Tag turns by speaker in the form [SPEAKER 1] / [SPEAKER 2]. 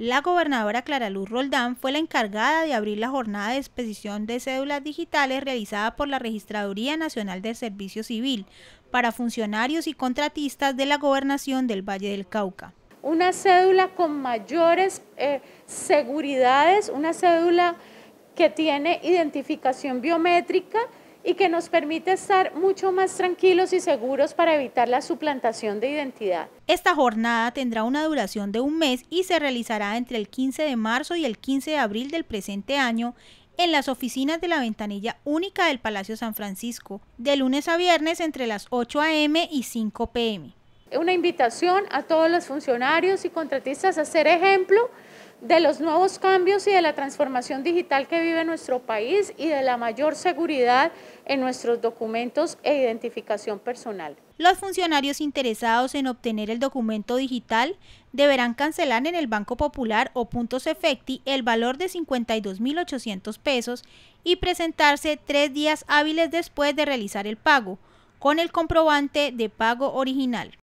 [SPEAKER 1] La gobernadora Clara Luz Roldán fue la encargada de abrir la jornada de expedición de cédulas digitales realizada por la Registraduría Nacional del Servicio Civil para funcionarios y contratistas de la gobernación del Valle del Cauca.
[SPEAKER 2] Una cédula con mayores eh, seguridades, una cédula que tiene identificación biométrica, y que nos permite estar mucho más tranquilos y seguros para evitar la suplantación de identidad.
[SPEAKER 1] Esta jornada tendrá una duración de un mes y se realizará entre el 15 de marzo y el 15 de abril del presente año en las oficinas de la ventanilla única del Palacio San Francisco, de lunes a viernes entre las 8
[SPEAKER 2] a.m. y 5 p.m una invitación a todos los funcionarios y contratistas a ser ejemplo de los nuevos cambios y de la transformación digital que vive nuestro país y de la mayor seguridad en nuestros documentos e identificación personal. Los funcionarios interesados en obtener el
[SPEAKER 1] documento digital deberán cancelar en el Banco Popular o Puntos Efecti el valor de 52.800 pesos y presentarse tres días hábiles después de realizar el pago, con el comprobante de pago original.